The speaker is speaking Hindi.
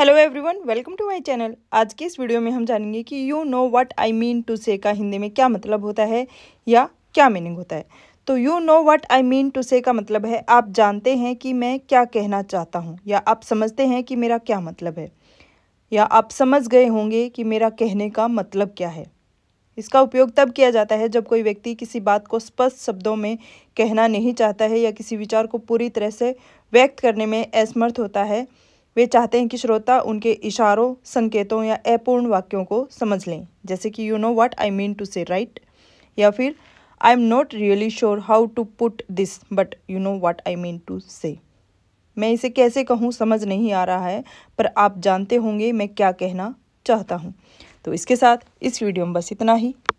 hello everyone welcome to my channel आज के इस वीडियो में हम जानेंगे कि you know what I mean to say का हिंदी में क्या मतलब होता है या क्या मीनिंग होता है तो you know what I mean to say का मतलब है आप जानते हैं कि मैं क्या कहना चाहता हूँ या आप समझते हैं कि मेरा क्या मतलब है या आप समझ गए होंगे कि मेरा कहने का मतलब क्या है इसका उपयोग तब किया जाता है जब कोई व्यक्ति किसी बात को स्पष्ट शब्दों में कहना नहीं चाहता है या किसी विचार को पूरी तरह से व्यक्त करने में असमर्थ होता है वे चाहते हैं कि श्रोता उनके इशारों संकेतों या अपूर्ण वाक्यों को समझ लें जैसे कि you know what I mean to say right या फिर I am not really sure how to put this but you know what I mean to say मैं इसे कैसे कहूँ समझ नहीं आ रहा है पर आप जानते होंगे मैं क्या कहना चाहता हूँ तो इसके साथ इस वीडियो में बस इतना ही